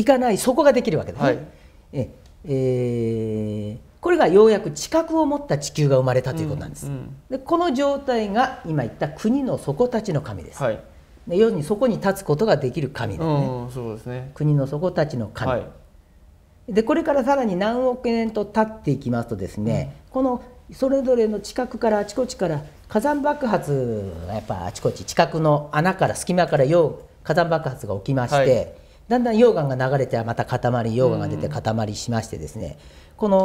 行かないそこができるわけですね。はい、ええーこれがようやく知覚を持った地球が生まれたということなんです、うんうん、でこの状態が今言った国の底たちの神です、はい、で要するにそこに立つことができる神だね,、そうですね国の底たちの神、はい、でこれからさらに何億年と経っていきますとですね、うん、このそれぞれの地殻からあちこちから火山爆発がやっぱあちこち地殻の穴から隙間からよう火山爆発が起きまして、はいだんだん溶岩が流れてまた固まり溶岩が出て固まりしましてですね、うん、この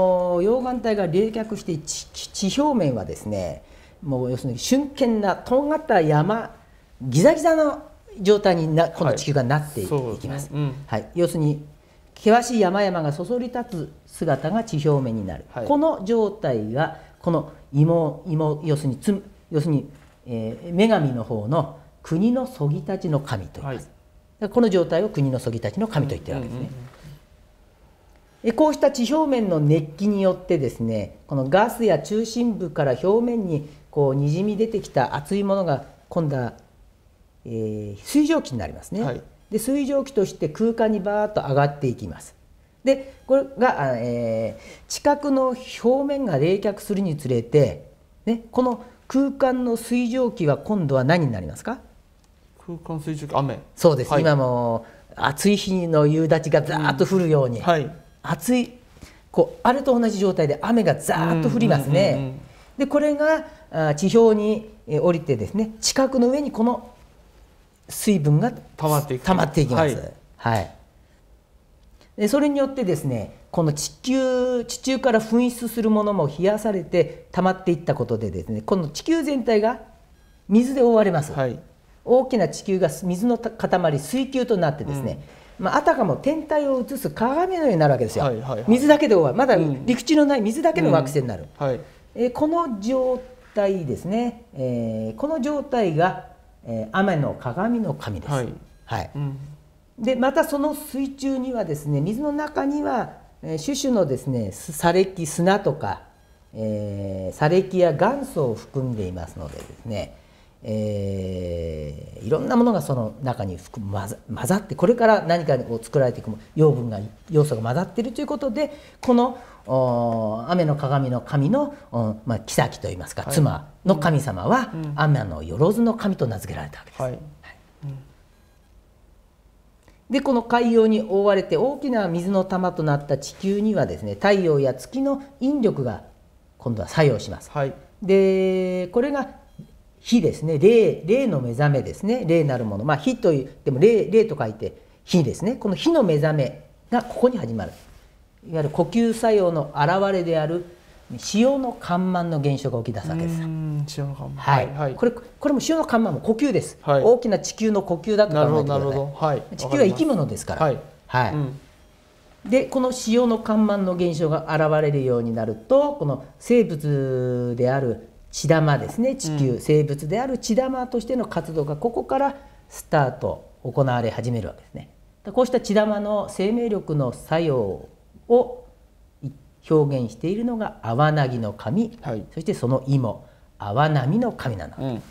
溶岩帯が冷却して地表面はですねもう要するに瞬間なとんがった山ギザギザの状態になこの地球がなっていきます。はい、ねうんはい、要するに険しい山々がそそり立つ姿が地表面になる、はい、この状態がこの芋芋要するにつ要するに、えー、女神の方の国のそぎたちの神と言います、はい、この状態を国のそぎたちの神と言ってるわけですね。うこうした地表面の熱気によってですねこのガスや中心部から表面にこうにじみ出てきた熱いものが今度は、えー、水蒸気になりますね、はい、で水蒸気として空間にバーッと上がっていきますでこれが、えー、地殻の表面が冷却するにつれて、ね、この空間の水蒸気は今度は何になりますか空間水蒸気雨そうです、はい、今も暑い日の夕立がざーっと降るように、うんはい、暑いこうあれと同じ状態で雨がざーっと降りますね、うんうんうんうん、でこれが地表に降りてですね地殻の上にこの水分が溜まってい溜まっていきます、はい、はい、でそれによってですねこの地球地中から噴出するものも冷やされて溜まっていったことでですねこの地球全体が水で覆われます、はい大きな地球が水の塊水球となってですね、うん、まあ、あたかも天体を映す鏡のようになるわけですよ、はいはいはい、水だけで終わるまだ陸地のない水だけの惑星になる、うんうんはい、えー、この状態ですね、えー、この状態が、えー、雨の鏡の神です、はい、はい、でまたその水中にはですね水の中には、えー、種々のですね砂礫砂とか、えー、砂礫や元素を含んでいますのでですねえー、いろんなものがその中に含混ざってこれから何かを作られていく養分が要素が混ざっているということでこの雨の鏡の神の、まあ、妃といいますか、はい、妻の神様は、うん、雨のよろずの神と名付けられたわけです。はいでこの海洋に覆われて大きな水の玉となった地球にはですね太陽や月の引力が今度は作用します。でこれが火ですね霊霊の目覚めですね霊なるものまあ火というでも霊霊と書いて火ですねこの火の目覚めがここに始まるいわゆる呼吸作用の表れである潮の緩慢の現象が起き出すわけです。潮の緩慢。はい。はい、これこれも潮の緩慢も呼吸です、はい、大きな地球の呼吸だと考えてください。はい、地球は生き物ですから。はい。はい、うんでこの潮の緩慢の現象が現れるようになるとこの生物である血玉ですね地球、生物である血玉としての活動がここからスタート行われ始めるわけですね。こうした血玉の生命力の作用を表現しているのがアワの神、はい、そしてその芋ア波の神なんだ、うん、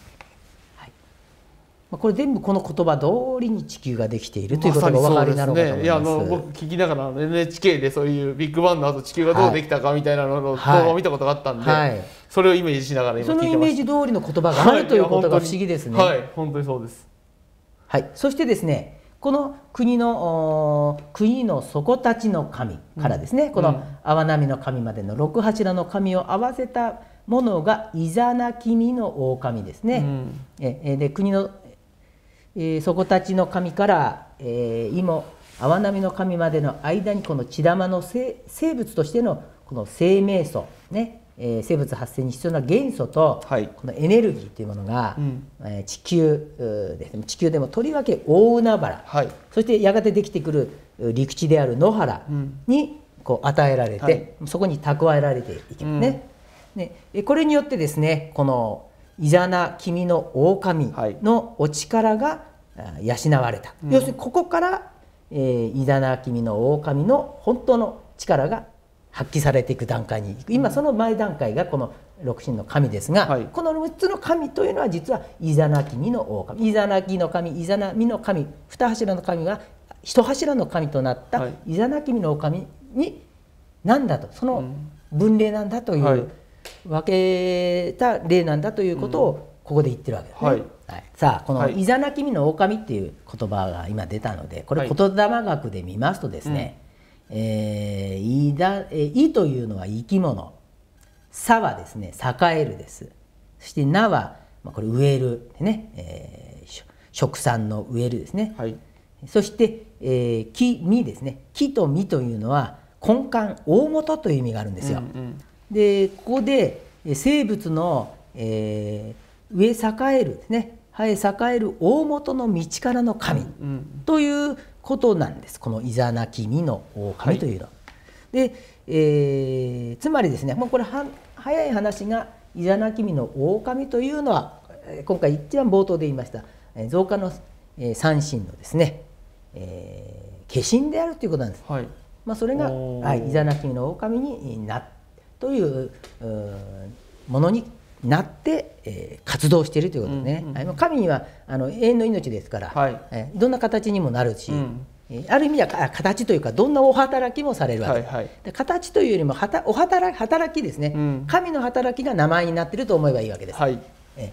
これ全部この言葉通りに地球ができているということがお分かりなのかと思います,、ね、いやあの僕聞きながら NHK でそういうビッグバンの後地球がどうできたかみたいなのの動画を見たことがあったんで、はいはい、それをイメージしながら今聞いてまそのイメージ通りの言葉があるということが不思議ですね。はい、本当にそうです。はい、そしてですねこの国の国の底たちの神からですね、うん、この阿波の神までの六柱の神を合わせたものがイザナキミの狼ですね、うん、えで国のえー、そこたちの神から、えー、芋泡波の神までの間にこの血玉の生物としてのこの生命素、ねえー、生物発生に必要な元素と、はい、このエネルギーというものが、うん、えー、地球です、ね、地球でもとりわけ大海原、はい、そしてやがてできてくる陸地である野原にこう与えられて、うんはい、そこに蓄えられていきますね。うん、ねこれによってですねこのイザナ君の狼のお力が養われた、はい、要するにここから、えー、イザナ君の狼の本当の力が発揮されていく段階に行く今その前段階がこの六神の神ですが、はい、この6つの神というのは実はイザナ君の狼イザナ君の神イザナミの神二柱の神が一柱の神となったイザナ君の狼に何だとその分類なんだという、うんはい分けた例なんだということをここで言ってるわけですね。はいはい、さあこの「いざなきみの狼」っていう言葉が今出たのでこれ言霊学で見ますとですね「うん、えー、いだえい」というのは生き物「さ」はですね「栄える」ですそして「な」は、まあ、これ「植える」でね、えー、食産の「植える」ですね、はい、そして「えー、き」「み」ですね「き」と「み」というのは根幹大元という意味があるんですよ。うんうんでここで生物の、えー、上栄えるですねは栄える大元の道からの神ということなんです、この「いざなきみの狼」というのは。はい、で、えー、つまりですねもうこれは早い話が「いざなきみの狼」というのは今回一番冒頭で言いました増加の三神のですね、えー、化身であるということなんです。はいまあ、それが、はい、イザナキミの狼になっというものになって、えー、活動しているということね、うんうん、神にはあの永遠の命ですから、はい、えー、どんな形にもなるし、うん、ある意味では形というかどんなお働きもされるわけです、はいはい、で形というよりもはたお働働きですね、うん、神の働きが名前になっていると思えばいいわけです、はい、え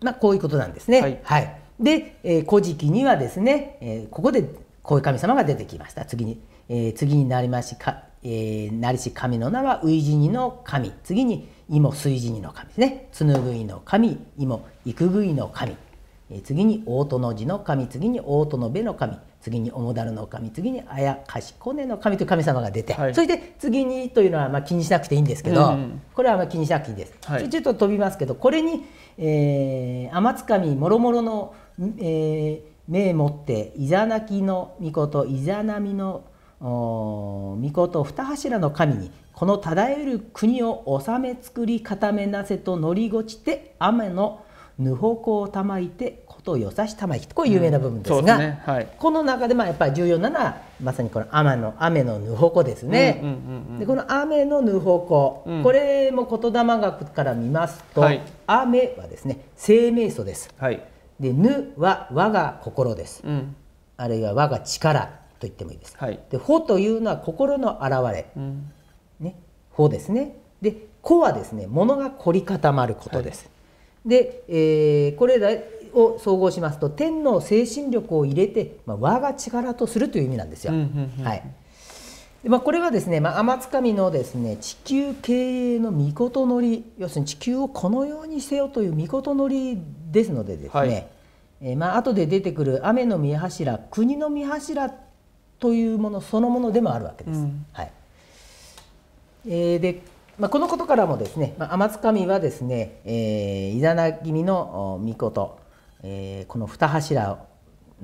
ー、まあ、こういうことなんですね、はい、はい、で、えー「古事記」にはですね、えここでこういう神様が出てきました次に、え次になりましかえー、なりし神の名は初死の神次に芋水死の神ですね紡ぐいの神芋育ぐいの神、えー、次に大殿寺の神次に大殿部の神次に主だるの神次にあやかしこねの神という神様が出て、はい、そして次にというのはまあ気にしなくていいんですけど、うん、これはまあ気にしなくていいです、はい、ちょっと飛びますけどこれに、えー、天津神もろもろの、えー、目持っていざなきの御事いざなみの御御事二柱の神にこの漂る国を治め作り固めなせと乗りごちて雨のぬほこをたまいてことよさしたまいきこれ有名な部分ですが、うんねはい、この中でまあやっぱり重要なのはまさにこの雨の雨のぬほこですね、うんうんうん、でこの雨のぬほこ、うん、これも言霊学から見ますと、はい、雨はですね生命素です、はい、でぬは我が心です、うん、あるいは我が力と言ってもいいです。はい、で法というのは心の現れ、うん、ね法ですね。で子はですね物が凝り固まることです。はい、で、えー、これらを総合しますと天の精神力を入れて、まあ、我が力とするという意味なんですよ。はい。でまあ、これはですね、まあ、天神のですね地球経営の御事のり要するに地球をこのようにせよという御事のりですのでですね、はい、えまあ後で出てくる雨の御柱国の御柱というものそのものでもあるわけです。うん、はいえー、でまあ、このことからもですね、まあ、天津神はですね、えー、イザナギミの御事、えー、この二柱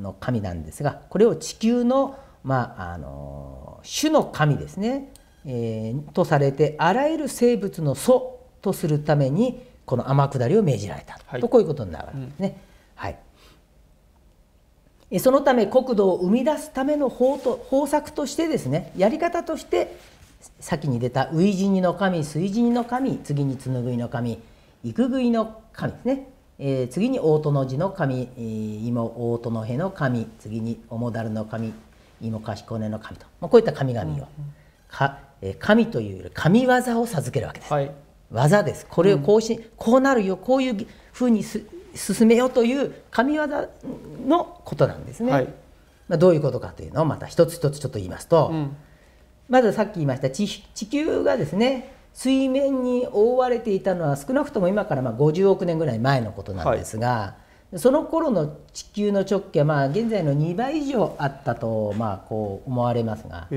の神なんですがこれを地球の、まああの主の神ですね、えー、とされてあらゆる生物の祖とするためにこの天下りを命じられた、はい、とこういうことになるわけですね。うん、はいそのため国土を生み出すための方と方策としてですねやり方として先に出た「初陣の神水死の神次に角いの神育食いの神」ですね、えー、次に大の字の神芋大の辺の神次にだるの神芋賢根の神と、まあ、こういった神々を、うんうんかえ神というより神業を授けるわけです。はい、技ですこれをこうし、うん、こうなるよこういうふうにす進めようという神業のことなんですね。はい、まあ、どういうことかというのをまた一つ一つちょっと言いますと、うん、まずさっき言いました地球がですね水面に覆われていたのは少なくとも今からまあ50億年ぐらい前のことなんですが。はいその頃の地球の直径はまあ現在の2倍以上あったとまあこう思われますが、こ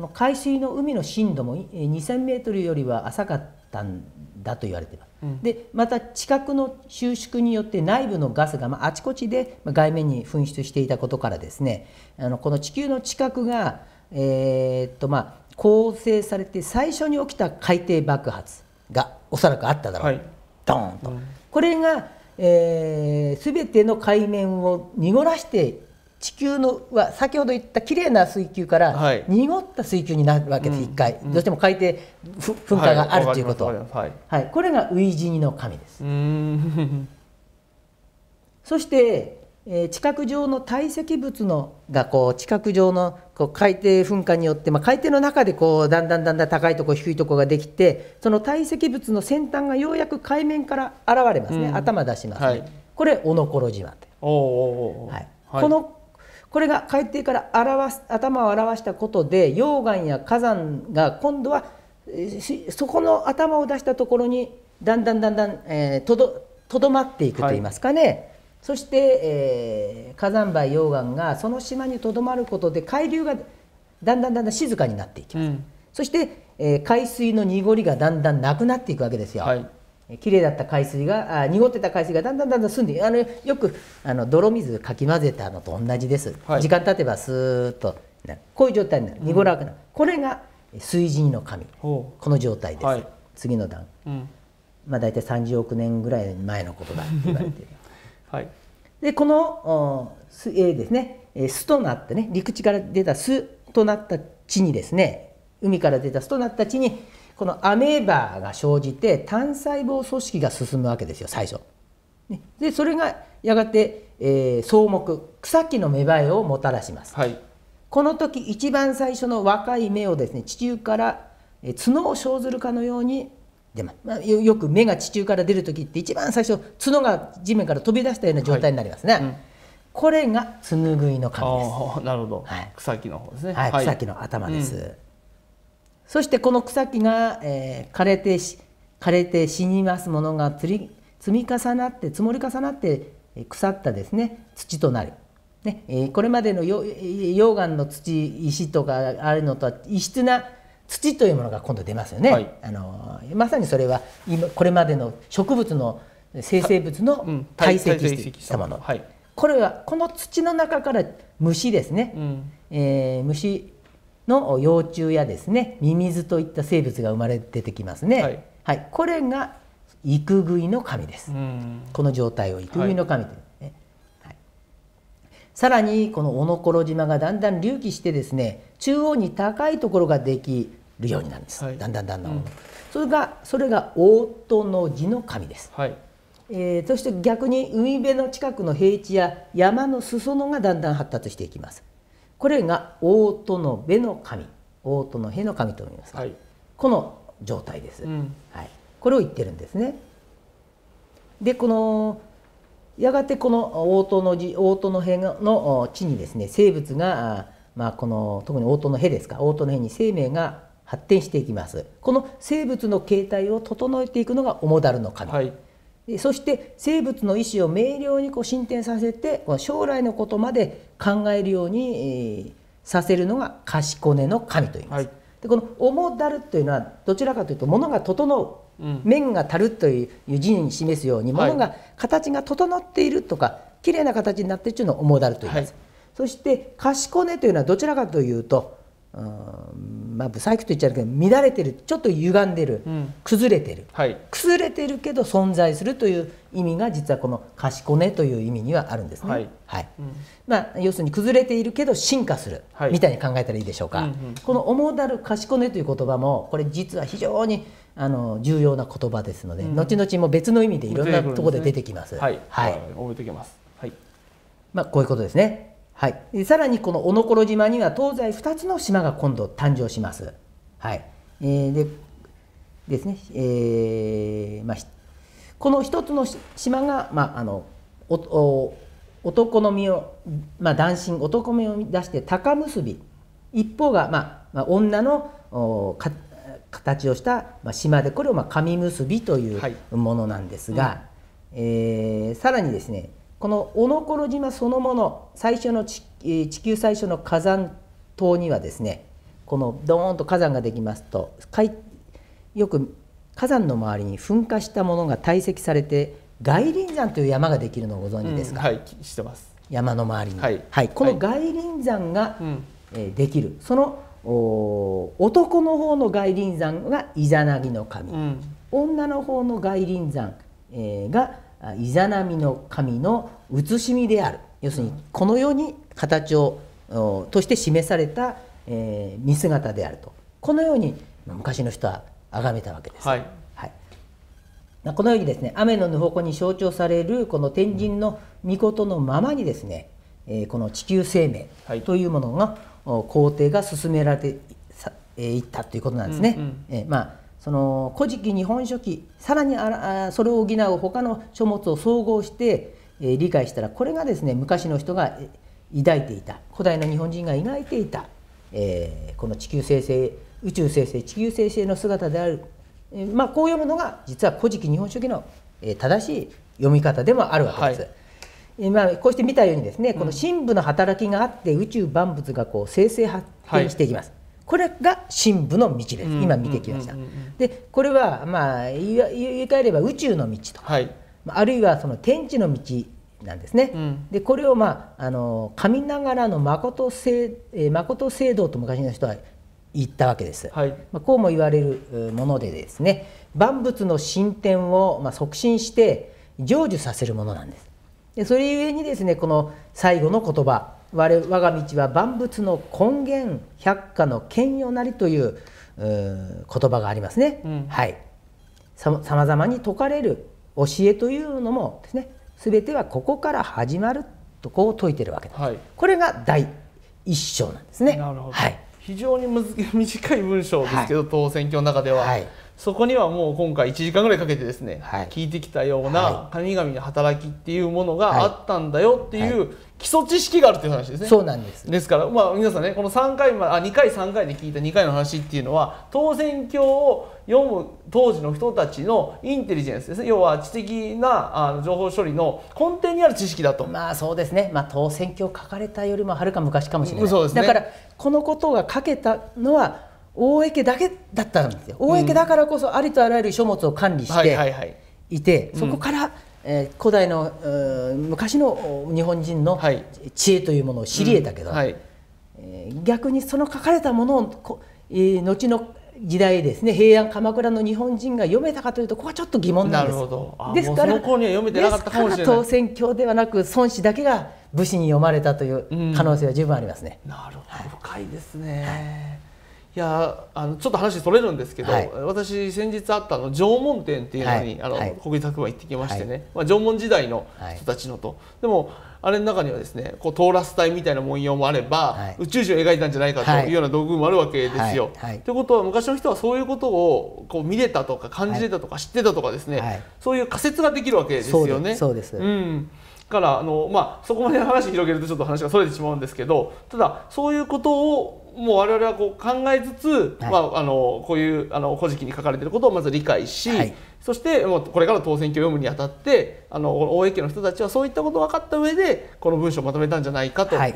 の海水の海の深度も2000メートルよりは浅かったんだと言われています。でまた地殻の収縮によって内部のガスが、まあ、あちこちで外面に噴出していたことからですねあのこの地球の地殻が、えー、っとまあ、構成されて最初に起きた海底爆発がおそらくあっただろう、はい、ドーンと、うん、これが、えー、全ての海面を濁らして地球のは先ほど言ったきれいな水球から濁った水球になるわけです、は1回、どうしても海底噴火があるということ、はいこれがウイジニの神です そして、えー、地殻上の堆積物のがこう地殻上のこう海底噴火によって、まあ、海底の中でこうだんだんだんだん高いとこ低いとこができてその堆積物の先端がようやく海面から現れますね、頭出しますね、はい、これオノコロ島おおおお、はい、はい、このこれが海底から表す頭を表したことで溶岩や火山が今度はそこの頭を出したところにだんだんだんだん、えー、とどとどまっていくといいますかね、はい、そして、えー、火山灰溶岩がその島にとどまることで海流がだんだんだんだん静かになっていきます、うん、そして、えー、海水の濁りがだんだんなくなっていくわけですよ。はい綺麗だった海水があ濁ってた海水がだんだんだんだん澄んであのよくあの泥水かき混ぜたのと同じです、はい、時間経てばスーッとこういう状態になる濁らなくなる、うん、これが水神の神この状態です、はい、次の段、うん、まあ大体30億年ぐらい前のことだっ言われてる、はい、でこのす、えー、ですね巣となってね陸地から出た巣となった地にですね海から出た巣となった地にこのアメーバが生じて単細胞組織が進むわけですよ最初。でそれがやがて、えー、草木草木の芽生えをもたらします、はい、この時一番最初の若い芽をですね地中から角を生ずるかのように出ます、まあ、よく芽が地中から出る時って一番最初角が地面から飛び出したような状態になりますね。はいうんこれがつぬぐいの神です。なるほど、はい、草木の方ですね。はい、草木の頭です。そしてこの草木が、えー、枯れて枯れて死にますものが積み重なって積もり重なって腐ったですね土となる、ねえー、これまでの溶岩の土石とかあるのとは異質な土というものが今度出ますよね、はい、あのまさにそれは今これまでの植物の生成物の堆積したもの、はい、これはこの土の中から虫ですね、うん、えー、虫の幼虫やですねミミズといった生物が生まれ出てきますね、はい、はい、これが育食いの神ですこの状態を育食いの神という、はい、さらにこの小野こ島がだんだん隆起してですね中央に高いところができるようになるんです、はい、だんだんだんだん、うん、それがそれが大戸の字の神です、はい、えー、そして逆に海辺の近くの平地や山の裾野がだんだん発達していきますこれが大殿辺の神大殿辺の神と思います、はい、この状態です、うん、はい、これを言ってるんですねでこのやがてこの大殿大殿辺の地にですね生物が、まあ、この特に大の辺ですか大の辺に生命が発展していきますこの生物の形態を整えていくのが主だるの神、はいそして生物の意思を明瞭にこう進展させて将来のことまで考えるようにさせるのが賢根の神と言います。はい、でこの「重だる」というのはどちらかというと物が整う、面がたるという字に示すように物が形が整っているとか綺麗な形になっているというのを「重だる」といいます。はい、そして賢根というのはどちらかというと、うんまあ、不細工と言っちゃうけど乱れてるちょっと歪んでる、うん、崩れてる、はい、崩れてるけど存在するという意味が実はこの「賢ね」という意味にはあるんですね。はいまあ、要するに崩れているけど進化する、みたいに考えたらいいでしょうか。うんうん、この「主なだる賢ね」という言葉もこれ実は非常にあの重要な言葉ですので、後々も別の意味でいろんなところで出てきます。はい、覚えてきます。はい。まあこういうことですね。はい、さらにこのおのころ島には東西2つの島が今度誕生します。はいえー、でですね、えーまあ、この1つの島が、まあ、あのおお男の身を、まあ、男身男身を出して高結び一方が、まあまあ、女のおか形をした、まあ、島でこれを、まあ、神結びというものなんですが、はい、えー、さらにですねこの小野こ島そのもの最初の地球最初の火山島にはですねこのドーンと火山ができますとよく火山の周りに噴火したものが堆積されて外輪山という山ができるのをご存知ですか、うん、はい知ってます山の周りに、はい、はい、この外輪山が、はいえできるその男の方の外輪山がイザナギの神、うん、女の方の外輪山、えー、がイザナミの神の写しみである要するにこのように形をとして示された、えー、見姿であるとこのように昔の人は崇めたわけです。はい、このようにですね雨のぬほこに象徴されるこの天神の御事のままにですね、えー、この地球生命というものが、はい、が進められていったということなんですね。うんうん、えー、まあその「古事記日本書紀」さらにあそれを補う他の書物を総合して、え理解したらこれがですね昔の人が抱いていた古代の日本人が抱いていた、えー、この地球生成宇宙生成地球生成の姿である、えまあ、こう読むのが実は「古事記日本書紀」の、え正しい読み方でもあるわけです。はいまあ、こうして見たようにですねこの深部の働きがあって宇宙万物がこう生成発展していきます、これが深部の道です、今見てきました、でこれはまあ言い換えれば宇宙の道と、はい、あるいはその天地の道なんですね、うん、でこれを、まあ、あの神ながらの誠聖,、え誠聖堂と昔の人は言ったわけです、はい、まあ、こうも言われるものでですね万物の進展を、まあ、促進して成就させるものなんですでそれゆえにですねこの最後の言葉我我が道は万物の根源百科の権用なりという言葉がありますね、うん、はいさまざまに説かれる教えというのもですね全てはここから始まるとこう説いてるわけです、はい、これが第一章なんですねはい、非常に 短い文章ですけど、はい、当選挙の中では、はいそこにはもう今回1時間ぐらいかけてですね、はい、聞いてきたような神々の働きっていうものがあったんだよっていう基礎知識があるっていう話ですね。そうなんですですからまあ皆さんねこの3回まあ2回3回で聞いた2回の話っていうのは当選教を読む当時の人たちのインテリジェンスですね要は知的なあ情報処理の根底にある知識だと。まあそうですね、まあ、当選教書かれたよりもはるか昔かもしれない。そうですね、だからこのことが書けたのは大池だけだったんですよ大池だからこそありとあらゆる書物を管理していて、そこから、えー、古代の昔の日本人の知恵というものを知り得たけど、え逆にその書かれたものをこ、えー、後の時代ですね平安鎌倉の日本人が読めたかというとここはちょっと疑問なんですですから当選挙ではなく孫子だけが武士に読まれたという可能性は十分ありますね。なるほど深いですね、はいいやあのちょっと話それるんですけど、はい、私先日あったの縄文展っていうのに、はい、あの、はい、国立博物館行ってきましてね、まあ、縄文時代の人たちのと、でもあれの中にはですねこうトーラス体みたいな文様もあれば、宇宙人を描いたんじゃないかというような道具もあるわけですよ。ということは昔の人はそういうことをこう見れたとか感じれたとか知ってたとかですね、そういう仮説ができるわけですよね。そうですうんからあの、まあ、そこまで話広げるとちょっと話がそれてしまうんですけどただそういうことをもう我々はこう考えつつ、はい、まあ、あのこういう「あの古事記」に書かれていることをまず理解し、はい、そしてもうこれから当選挙を読むにあたってあの大江家の人たちはそういったことを分かった上でこの文章をまとめたんじゃないかという、はい、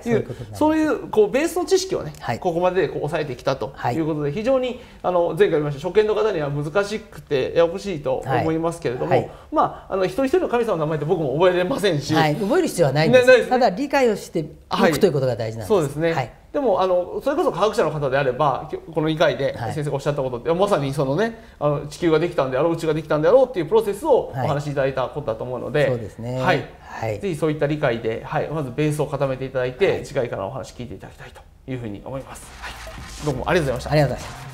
そういうこうベースの知識をね、はい、ここまででこう抑えてきたということで、非常にあの前回言いました初見の方には難しくてややこしいと思いますけれども、まああの一人一人の神様の名前って僕も覚えれませんし、覚える必要はないんです,、ねですね、ただ理解をしておくということが大事なんです。そうですね、でもあのそれこそ科学者の方であればこの議会で先生がおっしゃったことって、はい、まさにそのねあの地球ができたんであろう宇宙ができたんであろうっていうプロセスをお話しいただいたことだと思うので、のでそうですね、はいはい、ぜひそういった理解で、はい、まずベースを固めていただいて、はい、次回からお話聞いていただきたいというふうに思います、はい、どうもありがとうございましたありがとうございました